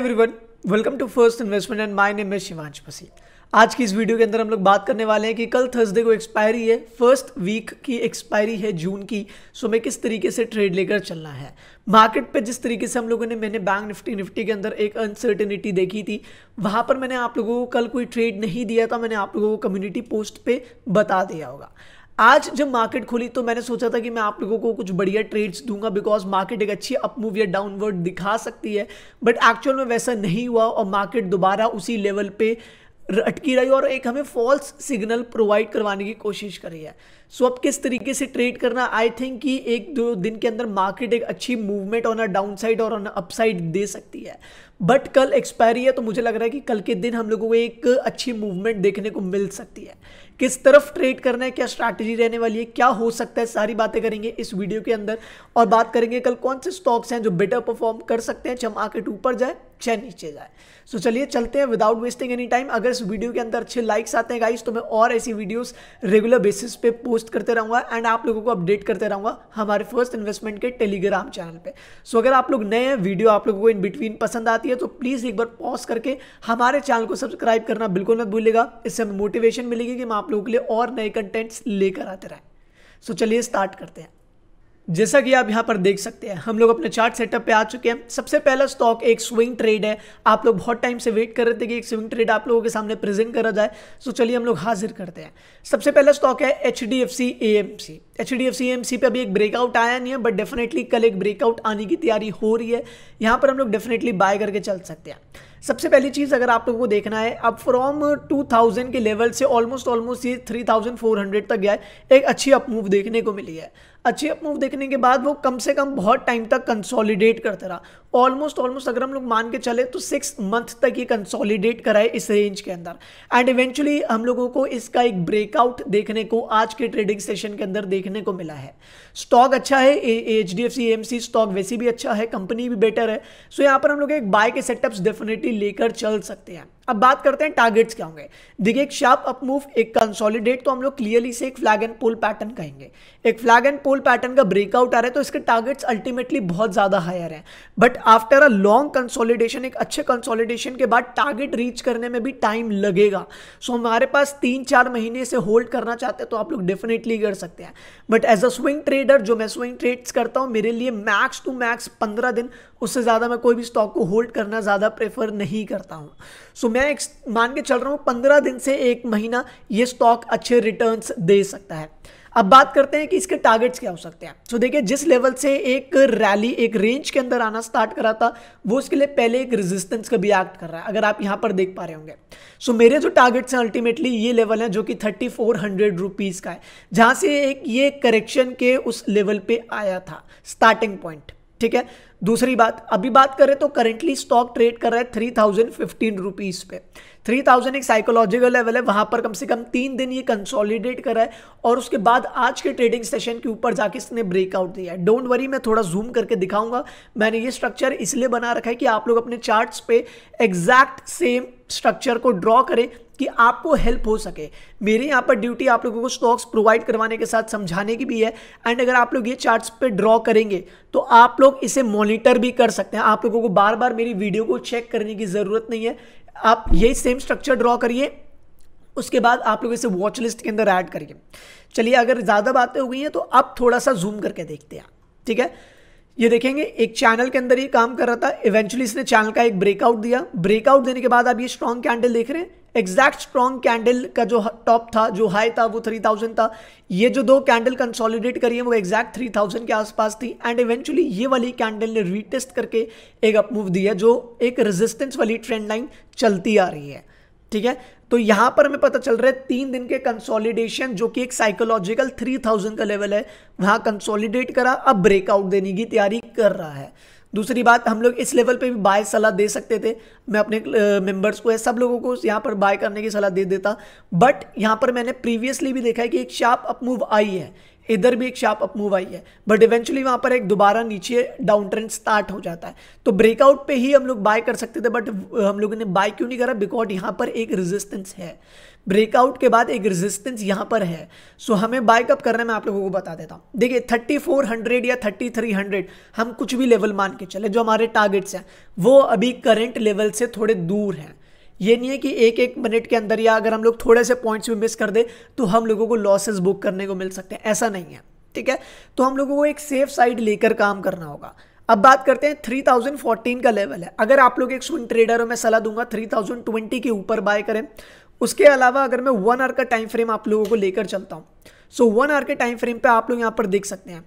everyone welcome to first investment and my name है शिवांश मसीह आज की इस वीडियो के अंदर हम लोग बात करने वाले हैं कि कल थर्सडे को एक्सपायरी है फर्स्ट वीक की एक्सपायरी है जून की सो हमें किस तरीके से ट्रेड लेकर चलना है मार्केट पे जिस तरीके से हम लोगों ने मैंने बैंक निफ्टी निफ्टी के अंदर एक अनसर्टेनिटी देखी थी वहाँ पर मैंने आप लोगों को कल कोई ट्रेड नहीं दिया था मैंने आप लोगों को कम्युनिटी पोस्ट पर बता दिया होगा आज जब मार्केट खुली तो मैंने सोचा था कि मैं आप लोगों को कुछ बढ़िया ट्रेड्स दूंगा बिकॉज मार्केट एक अच्छी अप मूव या डाउनवर्ड दिखा सकती है बट एक्चुअल में वैसा नहीं हुआ और मार्केट दोबारा उसी लेवल पे अटकी रही और एक हमें फॉल्स सिग्नल प्रोवाइड करवाने की कोशिश कर रही है सो so, अब किस तरीके से ट्रेड करना आई थिंक कि एक दो दिन के अंदर मार्केट एक अच्छी movement on a downside और ऑन अपसाइड दे सकती है बट कल एक्सपायरी है तो मुझे लग रहा है कि कल के दिन हम लोगों को एक अच्छी मूवमेंट देखने को मिल सकती है किस तरफ ट्रेड करना है क्या स्ट्रैटेजी रहने वाली है क्या हो सकता है सारी बातें करेंगे इस वीडियो के अंदर और बात करेंगे कल कौन से स्टॉक्स हैं जो बेटर परफॉर्म कर सकते हैं मार्केट ऊपर जाए चाहे नीचे जाए सो so, चलिए चलते हैं विदाउट वेस्टिंग एनी टाइम अगर इस वीडियो के अंदर अच्छे लाइक्स आते हैं गाइस तो मैं और ऐसी वीडियोस रेगुलर बेसिस पे पोस्ट करते रहूँगा एंड आप लोगों को अपडेट करते रहूँगा हमारे फर्स्ट इन्वेस्टमेंट के टेलीग्राम चैनल पे सो so, अगर आप लोग नए हैं वीडियो आप लोगों को इन बिटवीन पसंद आती है तो प्लीज़ एक बार पॉज करके हमारे चैनल को सब्सक्राइब करना बिल्कुल मत भूलेगा इससे हमें मोटिवेशन मिलेगी कि हम आप लोगों के लिए और नए कंटेंट्स लेकर आते रहें सो so, चलिए स्टार्ट करते हैं जैसा कि आप यहाँ पर देख सकते हैं हम लोग अपने चार्ट सेटअप पे आ चुके हैं सबसे पहला स्टॉक एक स्विंग ट्रेड है आप लोग बहुत टाइम से वेट कर रहे थे कि एक स्विंग ट्रेड आप लोगों के सामने प्रेजेंट करा जाए तो चलिए हम लोग हाजिर करते हैं सबसे पहला स्टॉक है H D F C A M C H D F C M C पर अभी एक ब्रेकआउट आया नहीं है बट डेफिनेटली कल एक ब्रेकआउट आने की तैयारी हो रही है यहाँ पर हम लोग डेफिनेटली बाय करके चल सकते हैं सबसे पहली चीज़ अगर आप लोगों को देखना है अब फ्रॉम 2000 के लेवल से ऑलमोस्ट ऑलमोस्ट ये 3400 तक गया है एक अच्छी अपमूव देखने को मिली है अच्छे मूव देखने के बाद वो कम से कम बहुत टाइम तक कंसोलिडेट करता रहा ऑलमोस्ट ऑलमोस्ट अगर हम लोग मान के चले तो सिक्स मंथ तक ये कंसोलिडेट कराए इस रेंज के अंदर एंड इवेंचुअली हम लोगों को इसका एक ब्रेकआउट देखने को आज के ट्रेडिंग सेशन के अंदर देखने को मिला है स्टॉक अच्छा है H D F C M C stock वैसे भी अच्छा है कंपनी भी बेटर है सो यहाँ पर हम लोग एक बाय के सेटअप्स डेफिनेटली लेकर चल सकते हैं अब बात करते हैं टारगेट्स क्या होंगे देखिए एक शार्प अप मूव एक कंसोलिडेट तो हम लोग क्लियरली से एक फ्लैग एंड पोल पैटर्न कहेंगे एक फ्लैग एंड पोल पैटर्न का ब्रेकआउट आ रहा है तो इसके टारगेट्स अल्टीमेटली बहुत ज़्यादा हायर हैं but after a long consolidation एक अच्छे कंसोलिडेशन के बाद टारगेट रीच करने में भी टाइम लगेगा सो so, हमारे पास तीन चार महीने से होल्ड करना चाहते हैं तो आप लोग डेफिनेटली कर सकते हैं but as a swing trader जो मैं स्विंग ट्रेड्स करता हूँ मेरे लिए मैक्स टू मैक्स पंद्रह दिन उससे ज़्यादा मैं कोई भी स्टॉक को होल्ड करना ज़्यादा प्रेफर नहीं करता हूँ सो so, मैं एक मान के चल रहा हूँ पंद्रह दिन से एक महीना ये स्टॉक अच्छे रिटर्न्स दे सकता है अब बात करते हैं कि इसके टारगेट्स क्या हो सकते हैं सो so, देखिए जिस लेवल से एक रैली एक रेंज के अंदर आना स्टार्ट करा था वो उसके लिए पहले एक रेजिस्टेंस का भी एक्ट कर रहा है अगर आप यहाँ पर देख पा रहे होंगे सो so, मेरे जो टारगेट्स हैं अल्टीमेटली ये लेवल है जो कि थर्टी फोर हंड्रेड रुपीज़ का है जहाँ से एक ये करेक्शन के उस लेवल पर आया था स्टार्टिंग पॉइंट ठीक है दूसरी बात अभी बात करें तो करेंटली स्टॉक ट्रेड कर रहा है थ्री थाउजेंड फिफ्टीन रुपीज़ पे थ्री थाउजेंड एक साइकोलॉजिकल लेवल है वहां पर कम से कम तीन दिन ये कंसोलिडेट करा है और उसके बाद आज के ट्रेडिंग सेशन के ऊपर जाके इसने ब्रेकआउट दिया है डोंट वरी मैं थोड़ा जूम करके दिखाऊंगा मैंने ये स्ट्रक्चर इसलिए बना रखा है कि आप लोग अपने चार्ट्स पे एग्जैक्ट सेम स्ट्रक्चर को ड्रॉ करें कि आपको हेल्प हो सके मेरे यहाँ पर ड्यूटी आप लोगों को स्टॉक्स प्रोवाइड करवाने के साथ समझाने की भी है एंड अगर आप लोग ये चार्ट्स पे ड्रॉ करेंगे तो आप लोग इसे मॉनिटर भी कर सकते हैं आप लोगों को बार बार मेरी वीडियो को चेक करने की ज़रूरत नहीं है आप यही सेम स्ट्रक्चर ड्रॉ करिए उसके बाद आप लोग इसे वॉच लिस्ट के अंदर ऐड करिए चलिए अगर ज़्यादा बातें हो गई हैं तो आप थोड़ा सा जूम करके देखते हैं ठीक है ये देखेंगे एक चैनल के अंदर ये काम कर रहा था इवेंचुअली इसने चैनल का एक ब्रेकआउट दिया ब्रेकआउट देने के बाद आप ये स्ट्रॉन्ग कैंडल देख रहे हैं एग्जैक्ट स्ट्रॉन्ग कैंडल का जो टॉप था जो हाई था वो थ्री थाउजेंड था ये जो दो कैंडल कंसोलिडेट करी है वो एग्जैक्ट थाउजेंड के आसपास थी एंड इवेंचुअली ये वाली कैंडल ने रीटेस्ट करके एक अपमूव दिया जो एक रेजिस्टेंस वाली ट्रेंड लाइन चलती आ रही है ठीक है तो यहां पर हमें पता चल रहा है तीन दिन के कंसोलिडेशन जो कि एक साइकोलॉजिकल थ्री थाउजेंड का लेवल है वहां कंसोलिडेट करा अब ब्रेकआउट देने की तैयारी कर रहा है दूसरी बात हम लोग इस लेवल पे भी बाय सलाह दे सकते थे मैं अपने मेंबर्स को या सब लोगों को यहाँ पर बाय करने की सलाह दे देता बट यहाँ पर मैंने प्रीवियसली भी देखा है कि एक शार्प अप मूव आई है इधर भी एक शार्प अप मूव आई है बट इवेंचुअली वहाँ पर एक दोबारा नीचे डाउन ट्रेंड स्टार्ट हो जाता है तो ब्रेकआउट पे ही हम लोग बाय कर सकते थे बट हम लोगों ने बाय क्यों नहीं करा बिकॉज यहाँ पर एक रेजिस्टेंस है ब्रेकआउट के बाद एक रेजिस्टेंस यहां पर है सो हमें बाइकअप करने में आप लोगों को बता देता हूं देखिए 3400 या 3300 हम कुछ भी लेवल मान के चले जो हमारे टारगेट्स हैं वो अभी करंट लेवल से थोड़े दूर हैं ये नहीं है कि एक एक मिनट के अंदर या अगर हम लोग थोड़े से पॉइंट्स भी मिस कर दे तो हम लोगों को लॉसेस बुक करने को मिल सकते हैं ऐसा नहीं है ठीक है तो हम लोगों को एक सेफ साइड लेकर काम करना होगा अब बात करते हैं 3014 का लेवल है अगर आप लोग एक स्विंग ट्रेडर हो मैं सलाह दूंगा 3020 के ऊपर बाय करें उसके अलावा अगर मैं वन आवर का टाइम फ्रेम आप लोगों को लेकर चलता हूँ सो वन आवर के टाइम फ्रेम पे आप लोग यहाँ पर देख सकते हैं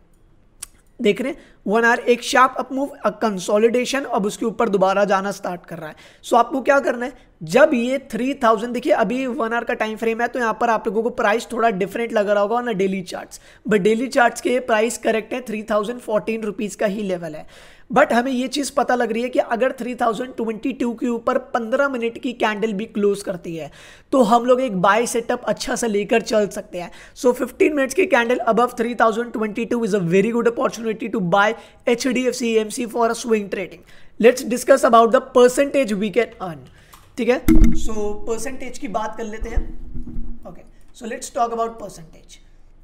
देख रहे हैं वन आर एक शार्प अप मूव कंसोलिडेशन अब उसके ऊपर दोबारा जाना स्टार्ट कर रहा है सो so, आपको क्या करना है जब ये थ्री थाउजेंड देखिए अभी वन आर का टाइम फ्रेम है तो यहाँ पर आप लोगों को प्राइस थोड़ा डिफरेंट लग रहा होगा ना daily charts but daily charts के प्राइस करेक्ट है थ्री थाउजेंड फोर्टीन रुपीज़ का ही लेवल है बट हमें ये चीज़ पता लग रही है कि अगर 3022 के ऊपर 15 मिनट की कैंडल भी क्लोज करती है तो हम लोग एक बाय सेटअप अच्छा सा लेकर चल सकते हैं सो so, 15 मिनट्स की candle above 3022 is a very good opportunity to buy H D F C M C for a swing trading let's discuss about the percentage we can earn ठीक है so so, percentage की बात कर लेते हैं okay so let's talk about percentage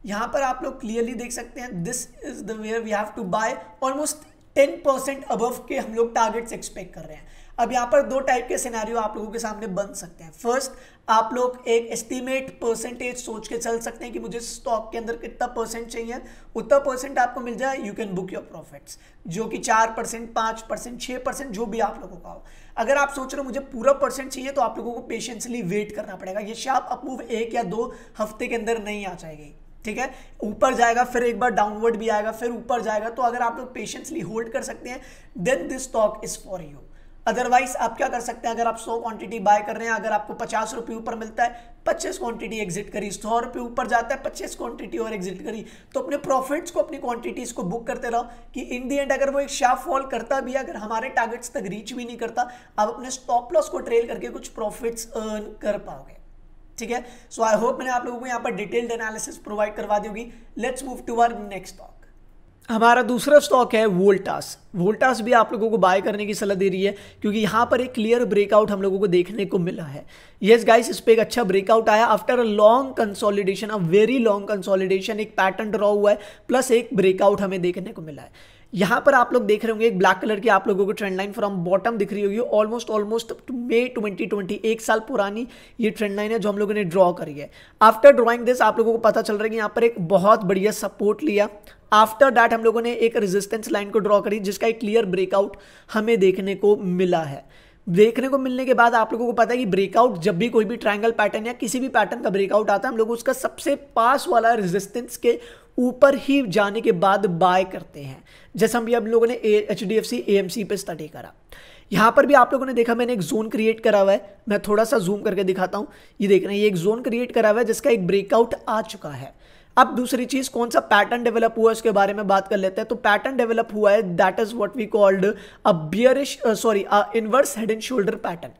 यहाँ पर आप लोग क्लियरली देख सकते हैं this is the where we have to buy almost ten percent above के हम लोग टारगेट्स एक्सपेक्ट कर रहे हैं अब यहाँ पर दो टाइप के सिनारियो आप लोगों के सामने बन सकते हैं फर्स्ट आप लोग एक एस्टीमेट परसेंटेज सोच के चल सकते हैं कि मुझे स्टॉक के अंदर कितना परसेंट चाहिए उतना परसेंट आपको मिल जाए you can book your profits जो कि चार परसेंट पाँच परसेंट छः परसेंट जो भी आप लोगों का हो अगर आप सोच रहे हो मुझे पूरा परसेंट चाहिए तो आप लोगों को पेशेंसली वेट करना पड़ेगा ये शाप अप्रूव एक या दो हफ्ते के अंदर नहीं आ जाएगी ठीक है ऊपर जाएगा फिर एक बार डाउनवर्ड भी आएगा फिर ऊपर जाएगा तो अगर आप लोग पेशेंसली होल्ड कर सकते हैं then this stock is for you otherwise आप क्या कर सकते हैं अगर आप 100 क्वांटिटी बाय कर रहे हैं अगर आपको पचास रुपये ऊपर मिलता है 25 क्वांटिटी एग्जिट करी सौ रुपये ऊपर जाता है 25 क्वांटिटी और एग्जिट करी तो अपने प्रॉफिट्स को अपनी क्वांटिटीज़ को बुक करते रहो कि इन दी एंड अगर वो एक शार्प फॉल करता भी अगर हमारे टारगेट्स तक रीच भी नहीं करता आप अपने स्टॉप लॉस को ट्रेल करके कुछ प्रॉफिट्स अर्न कर पाओगे ठीक है सो आई होप मैंने आप लोगों को यहाँ पर डिटेल्ड एनालिसिस प्रोवाइड करवा दी होगी let's move to our next stock हमारा दूसरा स्टॉक है वोल्टास वोल्टास भी आप लोगों को बाय करने की सलाह दे रही है क्योंकि यहाँ पर एक क्लियर ब्रेकआउट हम लोगों को देखने को मिला है यस गाइस इस पर एक अच्छा ब्रेकआउट आया after a long consolidation a very long consolidation एक पैटर्न ड्रॉ हुआ है प्लस एक ब्रेकआउट हमें देखने को मिला है यहाँ पर आप लोग देख रहे होंगे एक ब्लैक कलर की आप लोगों को ट्रेंड लाइन फ्रॉम बॉटम दिख रही होगी ऑलमोस्ट ऑलमोस्ट मे 2020 एक साल पुरानी ये ट्रेंड लाइन है जो हम लोगों ने ड्रॉ करी है आफ्टर ड्रॉइंग दिस आप लोगों को पता चल रहा है कि यहाँ पर एक बहुत बढ़िया सपोर्ट लिया आफ्टर डैट हम लोगों ने एक रेजिस्टेंस लाइन को ड्रॉ करी जिसका एक क्लियर ब्रेकआउट हमें देखने को मिला है देखने को मिलने के बाद आप लोगों को पता है कि ब्रेकआउट जब भी कोई भी ट्रायंगल पैटर्न या किसी भी पैटर्न का ब्रेकआउट आता है हम लोग उसका सबसे पास वाला रेजिस्टेंस के ऊपर ही जाने के बाद बाय करते हैं जैसे हम भी हम लोगों ने H D F C A M C पर स्टडी करा यहाँ पर भी आप लोगों ने देखा मैंने एक जोन क्रिएट करा हुआ है मैं थोड़ा सा जूम करके दिखाता हूँ ये देख रहे हैं ये एक जोन क्रिएट करा हुआ है जिसका एक ब्रेकआउट आ चुका है अब दूसरी चीज कौन सा पैटर्न डेवलप हुआ है उसके बारे में बात कर लेते हैं तो पैटर्न डेवलप हुआ है that is what we called a bearish sorry a inverse head and shoulder pattern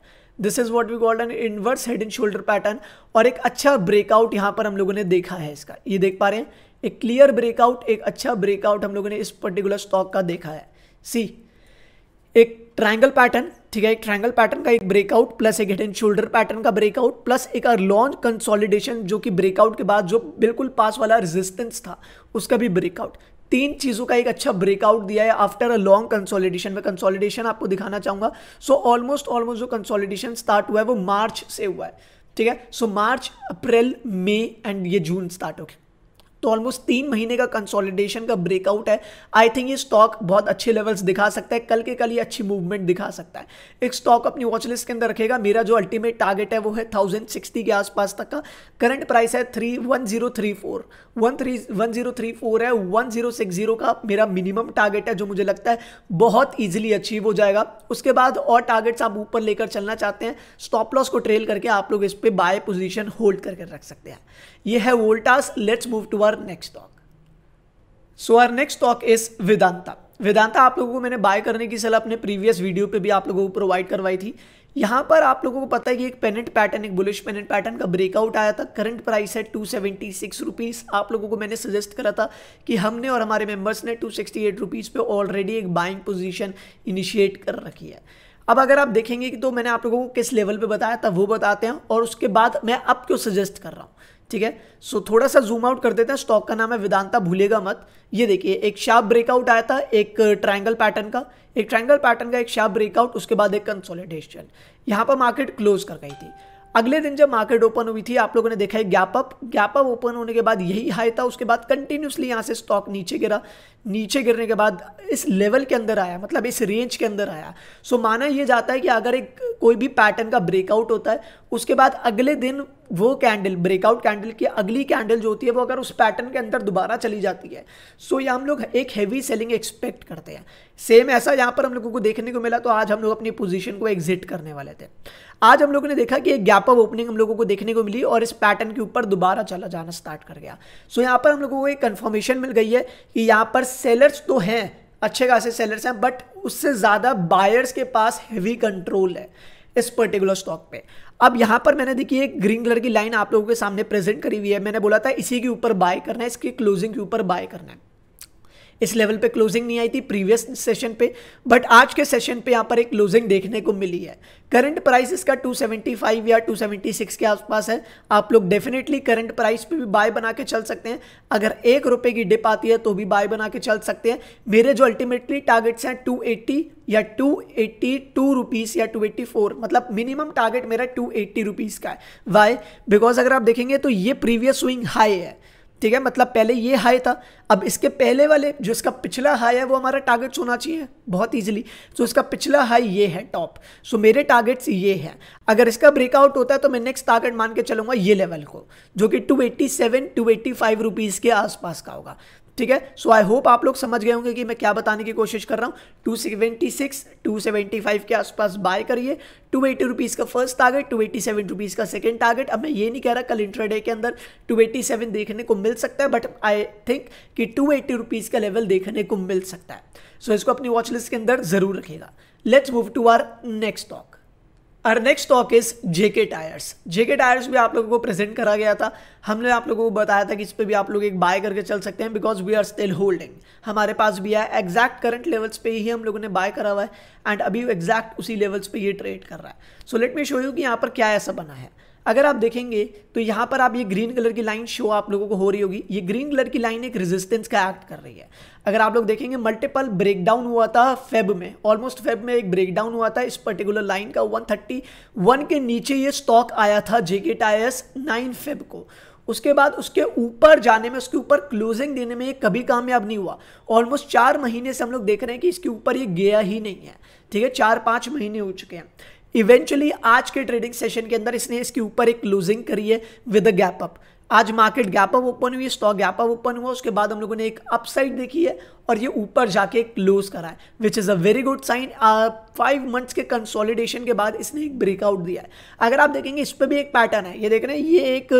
this is what we called an inverse head and shoulder pattern और एक अच्छा ब्रेकआउट यहां पर हम लोगों ने देखा है इसका ये देख पा रहे हैं एक क्लियर ब्रेकआउट एक अच्छा ब्रेकआउट हम लोगों ने इस पर्टिकुलर स्टॉक का देखा है सी एक ट्रायंगल पैटर्न ठीक है एक ट्रायंगल पैटर्न का एक ब्रेकआउट प्लस एक हेड एंड शोल्डर पैटर्न का ब्रेकआउट प्लस एक लॉन्ग कंसोलिडेशन जो कि ब्रेकआउट के बाद जो बिल्कुल पास वाला रेजिस्टेंस था उसका भी ब्रेकआउट तीन चीज़ों का एक अच्छा ब्रेकआउट दिया है आफ्टर अ लॉन्ग कंसोलिडेशन मैं कंसोलिडेशन आपको दिखाना चाहूंगा सो ऑलमोस्ट ऑलमोस्ट जो कंसोलिडेशन स्टार्ट हुआ है वो मार्च से हुआ है ठीक है सो मार्च अप्रैल मई एंड ये जून स्टार्ट हो गया तो ऑलमोस्ट तीन महीने का कंसोलिडेशन का ब्रेकआउट है आई थिंक ये स्टॉक बहुत अच्छे लेवल्स दिखा सकता है कल के कल ये अच्छी मूवमेंट दिखा सकता है एक स्टॉक अपनी वॉचलिस्ट के अंदर रखेगा मेरा जो अल्टीमेट टारगेट है वो है थाउजेंड सिक्सटी के आसपास तक का करंट प्राइस है three one zero three four one three one zero three four है वन जीरो सिक्स जीरो का मेरा मिनिमम टारगेट है जो मुझे लगता है बहुत ईजिली अचीव हो जाएगा उसके बाद और टारगेट्स आप ऊपर लेकर चलना चाहते हैं स्टॉप लॉस को ट्रेल करके आप लोग इस पर बाय पोजिशन होल्ड करके रख सकते हैं ये है Voltas let's move to our next stock so our next stock is Vedanta Vedanta आप लोगों को मैंने बाय करने की सलाह अपने प्रीवियस वीडियो पे भी आप लोगों को प्रोवाइड करवाई थी यहाँ पर आप लोगों को पता है कि एक पेनेंट पैटर्न एक बुलिश पेनेंट पैटर्न का ब्रेकआउट आया था करंट प्राइस है टू सेवेंटी सिक्स रुपीज़ आप लोगों को मैंने सजेस्ट करा था कि हमने और हमारे मेंबर्स ने टू सिक्सटी एट रुपीज़ पे ऑलरेडी एक बाइंग पोजीशन इनिशिएट कर रखी है अब अगर आप देखेंगे कि तो मैंने आप लोगों को किस लेवल पे बताया था वो बताते हैं और उसके बाद मैं क्यों सजेस्ट कर रहा हूँ ठीक है सो थोड़ा सा जूम आउट कर देते हैं स्टॉक का नाम है वेदांता भूलेगा मत ये देखिए एक शार्प ब्रेकआउट आया था एक ट्रायंगल uh, पैटर्न का एक ट्रायंगल पैटर्न का एक शार्प ब्रेकआउट उसके बाद एक कंसोलिडेशन यहाँ पर मार्केट क्लोज कर गई थी अगले दिन जब मार्केट ओपन हुई थी आप लोगों ने देखा है gap up gap up open होने के बाद यही हाई था उसके बाद कंटिन्यूसली यहाँ से स्टॉक नीचे गिरा नीचे गिरने के बाद इस लेवल के अंदर आया मतलब इस रेंज के अंदर आया सो माना यह जाता है कि अगर एक कोई भी पैटर्न का ब्रेकआउट होता है उसके बाद अगले दिन वो कैंडल ब्रेकआउट कैंडल की अगली कैंडल जो होती है वो अगर उस पैटर्न के अंदर दोबारा चली जाती है सो so, ये हम लोग एक हैवी सेलिंग एक्सपेक्ट करते हैं सेम ऐसा यहाँ पर हम लोगों को देखने को मिला तो आज हम लोग अपनी पोजीशन को एग्जिट करने वाले थे आज हम लोगों ने देखा कि एक गैप ऑफ ओपनिंग हम लोगों को देखने को मिली और इस पैटर्न के ऊपर दोबारा चला जाना स्टार्ट कर गया सो so, यहाँ पर हम लोगों को एक कन्फर्मेशन मिल गई है कि यहाँ पर सेलर्स तो हैं अच्छे खासे सेलर्स हैं बट उससे ज़्यादा बायर्स के पास हैवी कंट्रोल है इस पर्टिकुलर स्टॉक पे अब यहाँ पर मैंने देखिए एक ग्रीन कलर की लाइन आप लोगों के सामने प्रेजेंट करी हुई है मैंने बोला था इसी के ऊपर बाय करना है इसकी क्लोजिंग के ऊपर बाय करना है इस लेवल पे क्लोजिंग नहीं आई थी प्रीवियस सेशन पे बट आज के सेशन पे यहाँ पर एक क्लोजिंग देखने को मिली है करंट प्राइस इसका 275 या 276 के आसपास है आप लोग डेफिनेटली करंट प्राइस पे भी बाय बना के चल सकते हैं अगर एक रुपये की डिप आती है तो भी बाय बना के चल सकते हैं मेरे जो अल्टीमेटली टारगेट्स हैं टू या टू एट्टी टू रुपीज या टू एट्टी फोर मतलब मिनिमम टारगेट मेरा टू एट्टी रुपीज का है वाई बिकॉज अगर आप देखेंगे तो ये प्रीवियस स्विंग हाई है ठीक है मतलब पहले ये हाई था अब इसके पहले वाले जो इसका पिछला हाई है वो हमारा टारगेट्स होना चाहिए बहुत इजीली सो इसका पिछला हाई ये है टॉप सो मेरे टारगेट्स ये है अगर इसका ब्रेकआउट होता है तो मैं नेक्स्ट टारगेट मान के चलूंगा ये लेवल को जो कि two eighty seven two eighty five rupees के आसपास का होगा ठीक है सो आई होप आप लोग समझ गए होंगे कि मैं क्या बताने की कोशिश कर रहा हूँ two seventy six two seventy five के आसपास बाय करिए टू एटी रुपीज़ का first target two eighty seven rupees का सेकेंड टारगेट अब मैं ये नहीं कह रहा कल इंटरडे के अंदर टू एटी सेवन देखने को मिल सकता है बट आई थिंक कि टू एटी रुपीज़ का लेवल देखने को मिल सकता है सो so, इसको अपनी वॉचलिस्ट के अंदर ज़रूर रखेगा let's move to our next stock और next stock is JK Tyres JK Tyres भी आप लोगों को प्रेजेंट करा गया था हमने आप लोगों को बताया था कि इस पर भी आप लोग एक बाय करके चल सकते हैं because we are still holding हमारे पास भी है एग्जैक्ट करंट लेवल्स पे ही हम लोगों ने बाय करा हुआ है एंड अभी एग्जैक्ट उसी लेवल्स पे ये ट्रेड कर रहा है so let me show you कि यहाँ पर क्या ऐसा बना है अगर आप देखेंगे तो यहाँ पर आप ये ग्रीन कलर की लाइन शो आप लोगों को हो रही होगी ये ग्रीन कलर की लाइन एक रेजिस्टेंस का एक्ट कर रही है अगर आप लोग देखेंगे मल्टीपल ब्रेकडाउन हुआ था फेब में ऑलमोस्ट फेब में एक ब्रेकडाउन हुआ था इस पर्टिकुलर लाइन का 131 के नीचे ये स्टॉक आया था जेके टायर्स नाइन फेब को उसके बाद उसके ऊपर जाने में उसके ऊपर क्लोजिंग देने में ये कभी कामयाब नहीं हुआ ऑलमोस्ट चार महीने से हम लोग देख रहे हैं कि इसके ऊपर ये गया ही नहीं है ठीक है चार पाँच महीने हो चुके हैं इवेंचुअली आज के ट्रेडिंग सेशन के अंदर इसने इसके ऊपर एक लूजिंग करी है विद अ गैप अप आज मार्केट गैप अप ओपन हुई स्टॉक गैप अप ओपन हुआ उसके बाद हम लोगों ने एक अपसाइड देखी है और ये ऊपर जाके एक क्लोज करा है which is a very good sign five months के कंसोलिडेशन के बाद इसने एक ब्रेकआउट दिया है अगर आप देखेंगे इस पर भी एक पैटर्न है ये देख रहे हैं ये एक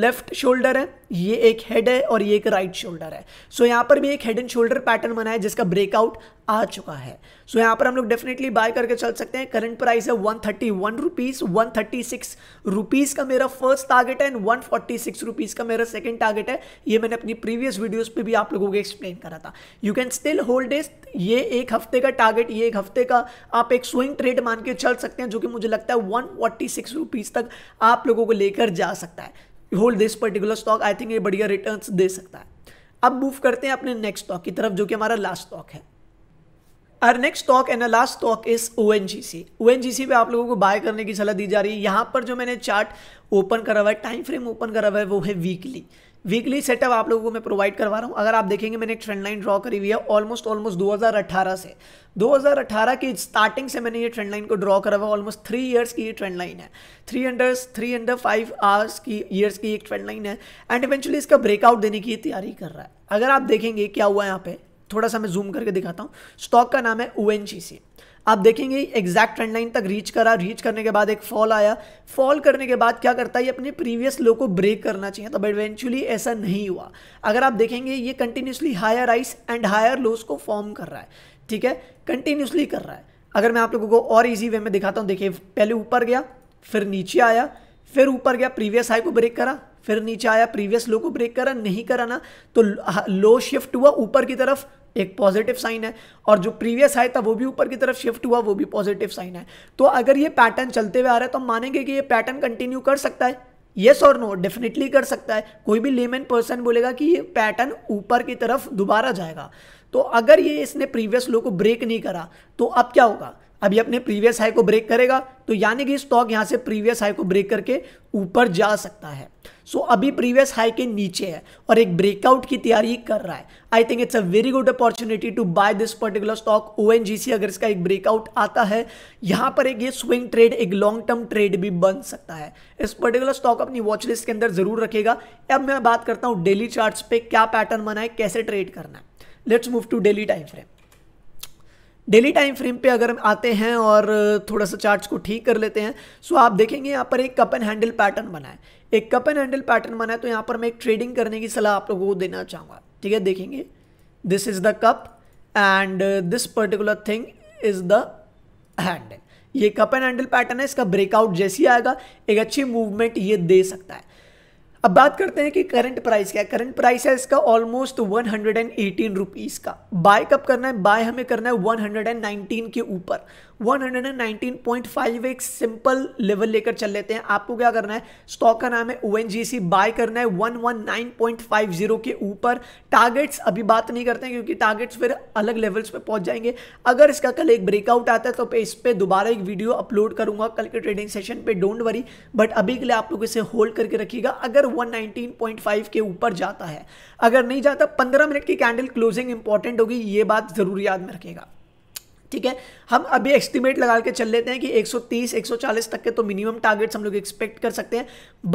लेफ्ट शोल्डर है ये एक हेड है और ये एक राइट शोल्डर है सो so, यहाँ पर भी एक हेड एंड शोल्डर पैटर्न बना है जिसका ब्रेकआउट आ चुका है सो so, यहाँ पर हम लोग डेफिनेटली बाय करके चल सकते हैं करंट प्राइस है one thirty one rupees one thirty six rupees का मेरा फर्स्ट टारगेट है and one forty six rupees का मेरा सेकेंड टारगेट है ये मैंने अपनी प्रीवियस वीडियोज़ पर भी आप लोगों को एक्सप्लेन करा था यू कैन स्टिल होल्ड इस ये एक हफ्ते का टारगेट ये एक हफ्ते का आप एक स्विंग ट्रेड मान के चल सकते हैं जो कि मुझे लगता है वन फोर्टी सिक्स रुपीज़ तक आप लोगों को लेकर जा सकता है hold this particular stock I think ये बढ़िया रिटर्न दे सकता है अब मूव करते हैं अपने नेक्स्ट स्टॉक की तरफ जो कि हमारा लास्ट स्टॉक है our next stock and last stock is O N G C O N G C पे आप लोगों को बाय करने की सलाह दी जा रही है यहाँ पर जो मैंने चार्ट ओपन करा हुआ है टाइम फ्रेम ओपन करा हुआ है वो है वीकली वीकली सेटअप आप लोगों को मैं प्रोवाइड करवा रहा हूँ अगर आप देखेंगे मैंने एक ट्रेंड लाइन ड्रॉ करी हुई है ऑलमोस्ट ऑलमोस्ट 2018 से 2018 की स्टार्टिंग से मैंने ये ट्रेंड लाइन को ड्रॉ करा हुआ ऑलमोस्ट थ्री ईयर्स की ये ट्रेंड लाइन है थ्री अंडर्स थ्री अंडर फाइव आवर्स की ईयर्स की एक ट्रेंड लाइन है एंड इवेंचुअली इसका ब्रेकआउट देने की तैयारी कर रहा है अगर आप देखेंगे क्या हुआ यहाँ पे थोड़ा सा मैं जूम करके दिखाता हूँ स्टॉक का नाम है ओ एन सी आप देखेंगे एग्जैक्ट ट्रेंड लाइन तक रीच करा रीच करने के बाद एक फॉल आया फॉल करने के बाद क्या करता है ये अपने प्रीवियस लो को ब्रेक करना चाहिए तो बट ऐसा नहीं हुआ अगर आप देखेंगे ये continuously higher highs and higher lows को फॉर्म कर रहा है ठीक है कंटिन्यूसली कर रहा है अगर मैं आप लोगों को और इजी वे में दिखाता हूँ देखिए पहले ऊपर गया फिर नीचे आया फिर ऊपर गया प्रीवियस हाई को ब्रेक करा फिर नीचे आया प्रीवियस लो को ब्रेक करा नहीं करा ना तो लो शिफ्ट हुआ ऊपर की तरफ एक पॉजिटिव साइन है और जो प्रीवियस हाई था वो भी ऊपर की तरफ शिफ्ट हुआ वो भी पॉजिटिव साइन है तो अगर ये पैटर्न चलते हुए आ रहा है तो हम मानेंगे कि ये पैटर्न कंटिन्यू कर सकता है येस और नो डेफिनेटली कर सकता है कोई भी लेमन पर्सन बोलेगा कि ये पैटर्न ऊपर की तरफ दोबारा जाएगा तो अगर ये इसने प्रीवियस लो को ब्रेक नहीं करा तो अब क्या होगा अभी अपने प्रीवियस हाई को ब्रेक करेगा तो यानी कि स्टॉक यहाँ से प्रीवियस हाई को ब्रेक करके ऊपर जा सकता है सो so, अभी प्रीवियस हाई के नीचे है और एक ब्रेकआउट की तैयारी कर रहा है I think it's a very good opportunity to buy this particular stock ओ अगर इसका एक ब्रेकआउट आता है यहाँ पर एक ये स्विंग ट्रेड एक लॉन्ग टर्म ट्रेड भी बन सकता है इस पर्टिकुलर स्टॉक अपनी वॉच लिस्ट के अंदर जरूर रखेगा अब मैं बात करता हूँ डेली चार्ट्स पे क्या पैटर्न बनाए कैसे ट्रेड करना है let's move to daily time frame daily time frame पे अगर आते हैं और थोड़ा सा चार्ट्स को ठीक कर लेते हैं सो आप देखेंगे यहाँ पर एक कप एंड हैंडल पैटर्न बना है एक कप एंड हैंडल पैटर्न बना है तो यहाँ पर मैं एक ट्रेडिंग करने की सलाह आप लोगों को देना चाहूँगा ठीक है देखेंगे this is the cup and this particular thing is the handle ये कप एंड हैंडल पैटर्न है इसका ब्रेकआउट जैसे ही आएगा एक अच्छी मूवमेंट ये दे सकता है अब बात करते हैं कि करंट प्राइस क्या है करंट प्राइस है इसका ऑलमोस्ट 118 हंड्रेड का बाय कब करना है बाय हमें करना है 119 के ऊपर 119.5 एक सिंपल लेवल लेकर चल लेते हैं आपको क्या करना है स्टॉक का नाम है ओ एन बाय करना है 119.50 के ऊपर टारगेट्स अभी बात नहीं करते हैं क्योंकि टारगेट्स फिर अलग लेवल्स पे पहुंच जाएंगे अगर इसका कल एक ब्रेकआउट आता है तो इस पर दोबारा एक वीडियो अपलोड करूंगा कल के ट्रेडिंग सेशन पे डोंट वरी बट अभी के लिए आप लोग इसे होल्ड करके रखिएगा अगर वन के ऊपर जाता है अगर नहीं जाता पंद्रह मिनट की कैंडल क्लोजिंग इंपॉर्टेंट होगी ये बात ज़रूर याद में रखेगा ठीक है हम अभी एस्टिमेट लगा के चल लेते हैं कि 130 140 तक के तो मिनिमम टारगेट्स हम लोग एक्सपेक्ट कर सकते हैं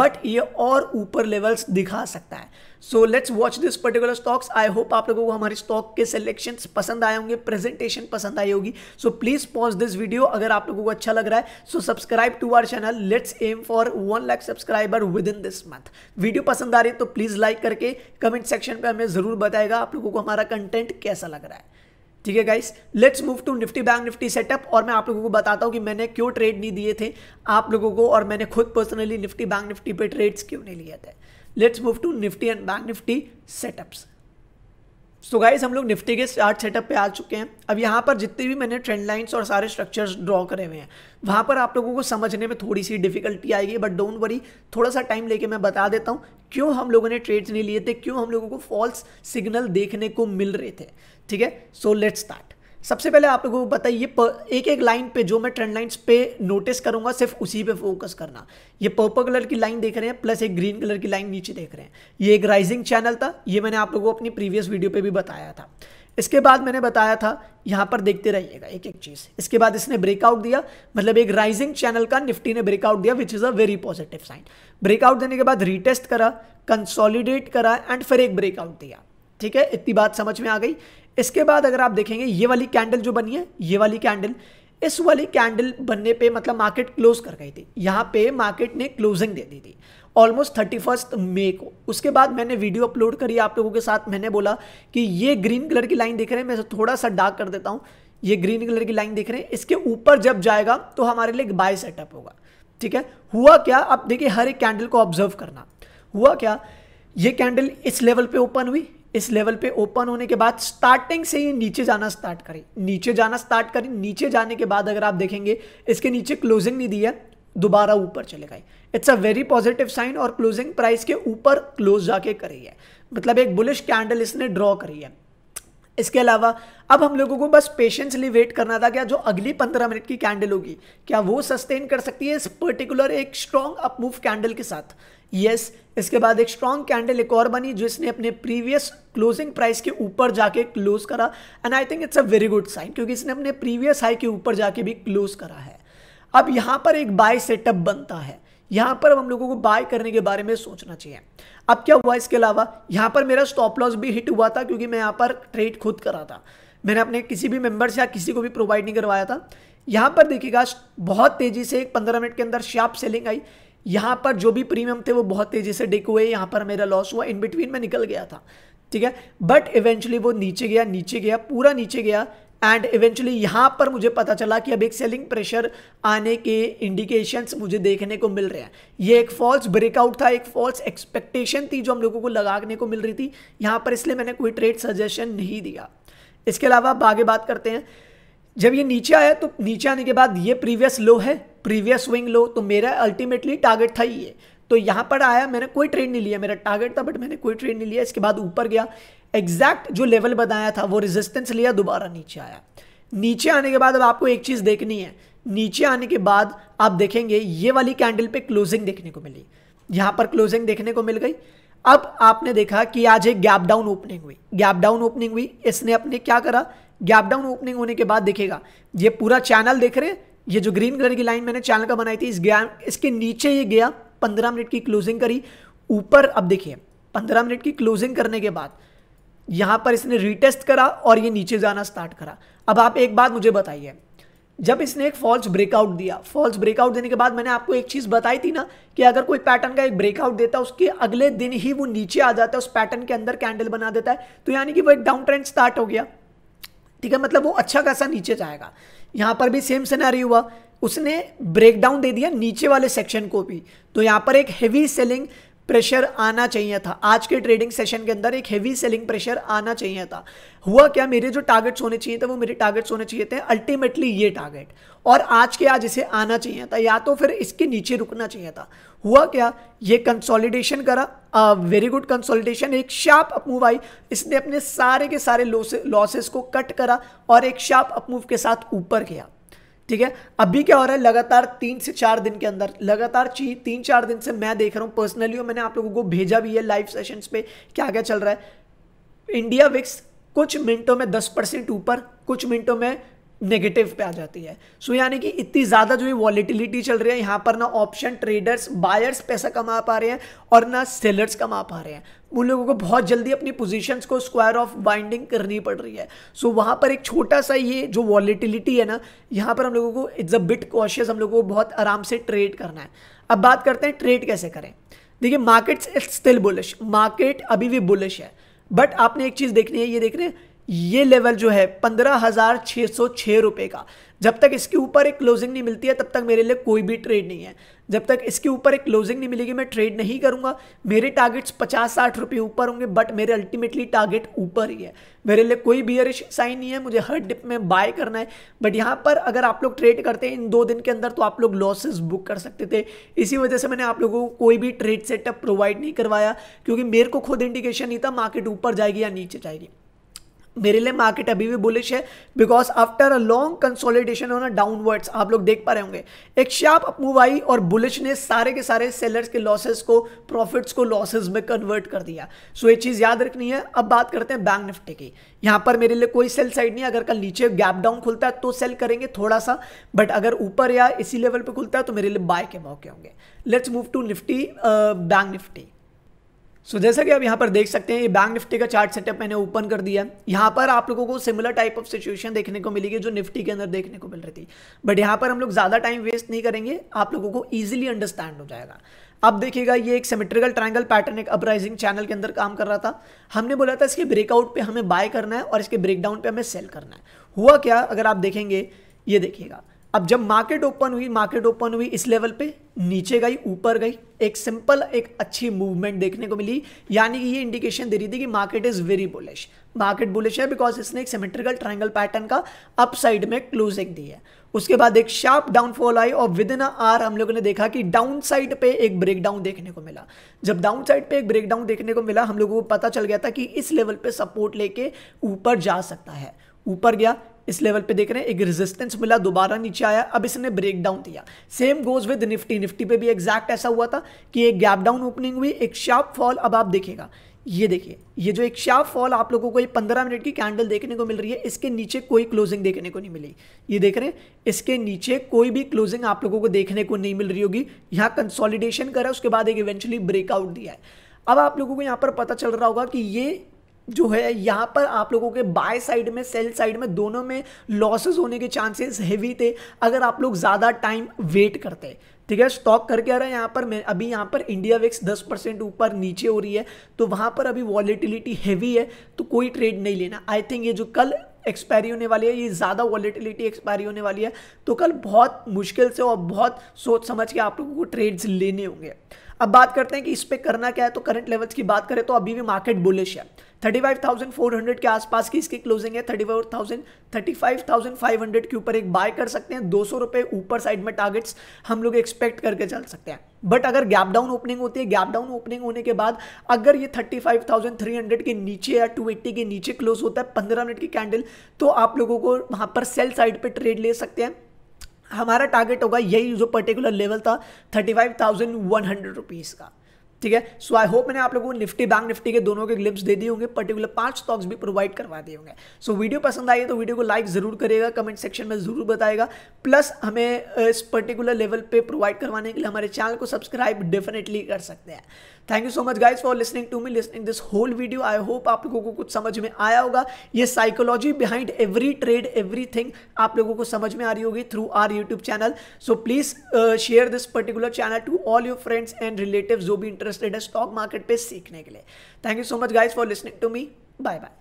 बट ये और ऊपर लेवल्स दिखा सकता है so let's watch this particular stocks I hope आप लोगों को हमारे स्टॉक के सिलेक्शन पसंद आए होंगे प्रेजेंटेशन पसंद आई होगी so please pause this video अगर आप लोगों को अच्छा लग रहा है so subscribe to our channel let's aim for one lakh subscriber within this month video पसंद आ रही है तो प्लीज लाइक करके कमेंट सेक्शन पर हमें जरूर बताएगा आप लोगों को हमारा कंटेंट कैसा लग रहा है ठीक है guys let's move to Nifty bank Nifty setup और मैं आप लोगों को बताता हूँ कि मैंने क्यों ट्रेड नहीं दिए थे आप लोगों को और मैंने खुद पर्सनली निफ्टी बैंक निफ्टी पे ट्रेड्स क्यों नहीं लिए थे let's move to Nifty and bank Nifty setups so guys हम लोग निफ्टी के चार्ट सेटअप पे आ चुके हैं अब यहाँ पर जितने भी मैंने ट्रेंड लाइन्स और सारे स्ट्रक्चर्स ड्रॉ करे हुए हैं वहाँ पर आप लोगों को समझने में थोड़ी सी डिफिकल्टी आएगी बट डोंट वरी थोड़ा सा टाइम लेके मैं बता देता हूँ क्यों हम लोगों ने ट्रेड्स नहीं लिए थे क्यों हम लोगों को फॉल्स सिग्नल देखने को मिल रहे थे ठीक है सो लेट स्टार्ट सबसे पहले आप लोगों को बताइए एक एक लाइन पे जो मैं ट्रेंड लाइन्स पे नोटिस करूंगा सिर्फ उसी पे फोकस करना ये पर्पल कलर की लाइन देख रहे हैं प्लस एक ग्रीन कलर की लाइन नीचे देख रहे हैं ये एक राइजिंग चैनल था ये मैंने आप लोगों को अपनी प्रीवियस वीडियो पे भी बताया था इसके बाद मैंने बताया था यहाँ पर देखते रहिएगा एक एक चीज़ इसके बाद इसने ब्रेकआउट दिया मतलब एक राइजिंग चैनल का निफ्टी ने ब्रेकआउट दिया which is a very positive sign breakout देने के बाद रीटेस्ट करा कंसोलिडेट करा एंड फिर एक ब्रेकआउट दिया ठीक है इतनी बात समझ में आ गई इसके बाद अगर आप देखेंगे ये वाली कैंडल जो बनी है ये वाली कैंडल इस वाली कैंडल बनने पे मतलब मार्केट क्लोज कर गई थी यहाँ पे मार्केट ने क्लोजिंग दे दी थी ऑलमोस्ट थर्टी फर्स्ट मे को उसके बाद मैंने वीडियो अपलोड करी आप लोगों के साथ मैंने बोला कि ये ग्रीन कलर की लाइन दिख रहे हैं मैं थोड़ा सा डार्क कर देता हूँ ये ग्रीन कलर की लाइन दिख रहे हैं इसके ऊपर जब जाएगा तो हमारे लिए एक बाय सेटअप होगा ठीक है हुआ क्या आप देखिए हर एक कैंडल को ऑब्जर्व करना हुआ क्या ये कैंडल इस लेवल पे ओपन हुई इस लेवल पे ओपन होने के बाद स्टार्टिंग से ही नीचे जाना स्टार्ट करें नीचे जाना स्टार्ट करें नीचे जाने के बाद अगर आप देखेंगे इसके नीचे क्लोजिंग नहीं दिया दोबारा ऊपर चले गए it's a very positive sign और क्लोजिंग प्राइस के ऊपर क्लोज जाके करी है मतलब एक बुलिश कैंडल इसने ड्रॉ करी है इसके अलावा अब हम लोगों को बस पेशेंसली वेट करना था क्या जो अगली पंद्रह मिनट की कैंडल होगी क्या वो सस्टेन कर सकती है इस पर्टिकुलर एक स्ट्रॉन्ग अपमूव कैंडल के साथ यस इसके बाद एक स्ट्रॉन्ग कैंडल एक और बनी जिसने अपने प्रीवियस क्लोजिंग प्राइस के ऊपर जाके क्लोज करा and I think it's a very good sign क्योंकि इसने अपने प्रीवियस हाई के ऊपर जाके भी क्लोज करा है अब यहाँ पर एक बाय सेटअप बनता है यहाँ पर हम लोगों को बाय करने के बारे में सोचना चाहिए अब क्या हुआ इसके अलावा यहाँ पर मेरा स्टॉप लॉस भी हिट हुआ था क्योंकि मैं यहाँ पर ट्रेड खुद करा था मैंने अपने किसी भी मेम्बर से या किसी को भी प्रोवाइड नहीं करवाया था यहाँ पर देखिएगा बहुत तेज़ी से एक पंद्रह मिनट के अंदर शार्प सेलिंग आई यहाँ पर जो भी प्रीमियम थे वो बहुत तेज़ी से डिक हुए यहाँ पर मेरा लॉस हुआ इन बिटवीन में निकल गया था ठीक है बट इवेंचुअली वो नीचे गया नीचे गया पूरा नीचे गया एंड इवेंचुअली यहाँ पर मुझे पता चला कि अब एक सेलिंग प्रेशर आने के इंडिकेशंस मुझे देखने को मिल रहे हैं ये एक फॉल्स ब्रेकआउट था एक फॉल्स एक्सपेक्टेशन थी जो हम लोगों को लगाने को मिल रही थी यहाँ पर इसलिए मैंने कोई ट्रेड सजेशन नहीं दिया इसके अलावा आप आगे बात करते हैं जब ये नीचे आया तो नीचे आने के बाद ये प्रीवियस लो है प्रीवियस स्विंग लो तो मेरा अल्टीमेटली टारगेट था ये तो यहाँ पर आया मैंने कोई ट्रेड नहीं लिया मेरा टारगेट था बट मैंने कोई ट्रेड नहीं लिया इसके बाद ऊपर गया एग्जैक्ट जो लेवल बताया था वो रेजिस्टेंस लिया दोबारा नीचे आया नीचे आने के बाद अब आपको एक चीज़ देखनी है नीचे आने के बाद आप देखेंगे ये वाली कैंडल पे क्लोजिंग देखने को मिली यहाँ पर क्लोजिंग देखने को मिल गई अब आपने देखा कि आज एक गैप डाउन ओपनिंग हुई गैप डाउन ओपनिंग हुई इसने अपने क्या करा गैप डाउन ओपनिंग होने के बाद देखेगा ये पूरा चैनल देख रहे ये जो ग्रीन कलर की लाइन मैंने चैनल का बनाई थी इस गैप इसके नीचे ये गया पंद्रह मिनट की क्लोजिंग करी ऊपर अब देखिए पंद्रह मिनट की क्लोजिंग करने के बाद यहां पर इसने रिटेस्ट करा और ये नीचे जाना स्टार्ट करा अब आप एक बात मुझे बताइए जब इसने एक फॉल्स ब्रेकआउट दिया फॉल्स ब्रेकआउट देने के बाद मैंने आपको एक चीज़ बताई थी ना कि अगर कोई पैटर्न का एक ब्रेकआउट देता है उसके अगले दिन ही वो नीचे आ जाता है उस पैटर्न के अंदर कैंडल बना देता है तो यानी कि वो एक डाउन ट्रेंड स्टार्ट हो गया ठीक है मतलब वो अच्छा खासा नीचे जाएगा यहां पर भी सेम सिनारी हुआ उसने ब्रेकडाउन दे दिया नीचे वाले सेक्शन को भी तो यहां पर एक हेवी सेलिंग प्रेशर आना चाहिए था आज के ट्रेडिंग सेशन के अंदर एक हेवी सेलिंग प्रेशर आना चाहिए था हुआ क्या मेरे जो टारगेट्स होने चाहिए थे वो मेरे टारगेट्स होने चाहिए थे अल्टीमेटली ये टारगेट और आज के आज इसे आना चाहिए था या तो फिर इसके नीचे रुकना चाहिए था हुआ क्या ये कंसोलिडेशन करा वेरी गुड कंसोलिडेशन एक शार्प अपमूव आई इसने अपने सारे के सारे लॉसेस को कट करा और एक शार्प अपमूव के साथ ऊपर गया ठीक है अभी क्या हो रहा है लगातार तीन से चार दिन के अंदर लगातार तीन चार दिन से मैं देख रहा हूँ पर्सनली और मैंने आप लोगों को भेजा भी है लाइव सेशंस पे क्या क्या चल रहा है इंडिया विक्स कुछ मिनटों में दस परसेंट ऊपर कुछ मिनटों में नेगेटिव पे आ जाती है सो यानी कि इतनी ज़्यादा जो ये वॉलीटिलिटी चल रही है यहाँ पर ना ऑप्शन ट्रेडर्स बायर्स पैसा कमा पा रहे हैं और ना सेलर्स कमा पा रहे हैं उन लोगों को बहुत जल्दी अपनी पोजीशंस को स्क्वायर ऑफ बाइंडिंग करनी पड़ रही है सो so, वहाँ पर एक छोटा सा ये जो वॉलीटिलिटी है ना यहाँ पर हम लोगों को इट्स अ बिट कॉशियस हम लोगों को बहुत आराम से ट्रेड करना है अब बात करते हैं ट्रेड कैसे करें देखिए मार्केट स्टिल बुलिश मार्केट अभी भी बुलिश है बट आपने एक चीज़ देखनी है ये देख रहे हैं ये लेवल जो है पंद्रह हज़ार सौ का जब तक इसके ऊपर एक क्लोजिंग नहीं मिलती है तब तक मेरे लिए कोई भी ट्रेड नहीं है जब तक इसके ऊपर एक क्लोजिंग नहीं मिलेगी मैं ट्रेड नहीं करूंगा मेरे टारगेट्स पचास साठ रुपये ऊपर होंगे बट मेरे अल्टीमेटली टारगेट ऊपर ही है मेरे लिए कोई बियरिश साइन नहीं है मुझे हर डिप में बाय करना है बट यहाँ पर अगर आप लोग ट्रेड करते हैं इन दो दिन के अंदर तो आप लोग लॉसेस बुक कर सकते थे इसी वजह से मैंने आप लोगों को कोई भी ट्रेड सेटअप प्रोवाइड नहीं करवाया क्योंकि मेरे को खुद इंडिकेशन नहीं था मार्केट ऊपर जाएगी या नीचे जाएगी मेरे लिए मार्केट अभी भी बुलिश है because after a long consolidation on a downwards आप लोग देख पा रहे होंगे एक शार्प अपमूव आई और बुलिश ने सारे के सारे सेलर्स के लॉसेस को प्रॉफिट्स को लॉसेस में कन्वर्ट कर दिया सो so, ये चीज़ याद रखनी है अब बात करते हैं बैंक निफ्टी की यहाँ पर मेरे लिए कोई सेल साइड नहीं अगर कल नीचे गैप डाउन खुलता है तो सेल करेंगे थोड़ा सा बट अगर ऊपर या इसी लेवल पर खुलता है तो मेरे लिए बाय के मौके होंगे let's move to Nifty bank Nifty so so, जैसा कि आप यहाँ पर देख सकते हैं ये बैंक निफ्टी का चार्ट सेटअप मैंने ओपन कर दिया यहाँ पर आप लोगों को सिमिलर टाइप ऑफ सिचुएशन देखने को मिलेगी जो निफ्टी के अंदर देखने को मिल रही थी बट यहाँ पर हम लोग ज़्यादा टाइम वेस्ट नहीं करेंगे आप लोगों को ईजिली अंडरस्टैंड हो जाएगा अब देखिएगा ये एक सिमेट्रिकल ट्रायंगल पैटर्न एक अपराइजिंग चैनल के अंदर काम कर रहा था हमने बोला था इसके ब्रेकआउट पर हमें बाय करना है और इसके ब्रेकडाउन पर हमें सेल करना है हुआ क्या अगर आप देखेंगे ये देखिएगा अब जब मार्केट ओपन हुई मार्केट ओपन हुई इस लेवल पे नीचे गई ऊपर गई एक सिंपल एक अच्छी मूवमेंट देखने को मिली यानी कि ये इंडिकेशन दे रही थी कि market is very bullish market bullish है बिकॉज इसने एक सिमेट्रिकल ट्रायंगल पैटर्न का अप साइड में क्लोजिंग दी है उसके बाद एक शार्प डाउनफॉल आई और विद इन आर हम लोगों ने देखा कि डाउन साइड पे एक ब्रेकडाउन देखने को मिला जब डाउन साइड पे एक ब्रेकडाउन देखने को मिला हम लोगों को पता चल गया था कि इस लेवल पे सपोर्ट लेके ऊपर जा सकता है ऊपर गया इस लेवल पे देख रहे हैं एक रेजिस्टेंस मिला दोबारा नीचे आया अब इसने ब्रेक डाउन दिया same goes with Nifty Nifty पे भी एग्जैक्ट ऐसा हुआ था कि एक गैप डाउन ओपनिंग हुई एक शार्प फॉल अब आप देखेगा ये देखिए ये जो एक शार्प फॉल आप लोगों को ये पंद्रह मिनट की कैंडल देखने को मिल रही है इसके नीचे कोई क्लोजिंग देखने को नहीं मिली ये देख रहे हैं इसके नीचे कोई भी क्लोजिंग आप लोगों को देखने को नहीं मिल रही होगी यहाँ कंसोलिडेशन करा उसके बाद एक इवेंचुअली ब्रेकआउट दिया है अब आप लोगों को यहाँ पर पता चल रहा होगा कि ये जो है यहाँ पर आप लोगों के बाय साइड में सेल साइड में दोनों में लॉसेस होने के चांसेस हैवी थे अगर आप लोग ज़्यादा टाइम वेट करते ठीक है स्टॉक करके आ रहा है यहाँ पर मैं अभी यहाँ पर इंडिया वेक्स दस परसेंट ऊपर नीचे हो रही है तो वहाँ पर अभी वॉलीटिलिटी हैवी है तो कोई ट्रेड नहीं लेना आई थिंक ये जो कल एक्सपायरी होने वाली है ये ज़्यादा वॉलेटिलिटी एक्सपायरी होने वाली है तो कल बहुत मुश्किल से और बहुत सोच समझ के आप लोगों को ट्रेड्स लेने होंगे अब बात करते हैं कि इस पर करना क्या है तो करंट लेवल्स की बात करें तो अभी भी मार्केट बुलिश है 35,400 के आसपास की इसकी क्लोजिंग है 34,000 35,500 के ऊपर एक बाय कर सकते हैं दो सौ ऊपर साइड में टारगेट्स हम लोग एक्सपेक्ट करके चल सकते हैं बट अगर गैप डाउन ओपनिंग होती है गैप डाउन ओपनिंग होने के बाद अगर ये 35,300 के नीचे या 280 के नीचे क्लोज होता है 15 मिनट की कैंडल तो आप लोगों को वहाँ पर सेल साइड पर ट्रेड ले सकते हैं हमारा टारगेट होगा यही जो पर्टिकुलर लेवल था thirty five thousand one hundred rupees का ठीक है सो आई होप मैंने आप लोगों को निफ्टी बैंक निफ्टी के दोनों के ग्लिप्स दे दिए होंगे पर्टिकुलर पांच स्टॉक्स भी प्रोवाइड करवा दिए होंगे सो so, वीडियो पसंद आई है तो वीडियो को लाइक जरूर करेगा कमेंट सेक्शन में जरूर बताएगा प्लस हमें uh, इस पर्टिकुलर लेवल पे प्रोवाइड करवाने के लिए हमारे चैनल को सब्सक्राइब डेफिनेटली कर सकते हैं thank you so much guys for listening to me listening this whole video I hope आप लोगों को कुछ समझ में आया होगा ये psychology behind every trade every thing आप लोगों को समझ में आ रही होगी through our YouTube channel so please share this particular channel to all your friends and relative जो भी इंटरेस्टेड है स्टॉक मार्केट पे सीखने के लिए thank you so much guys for listening to me bye bye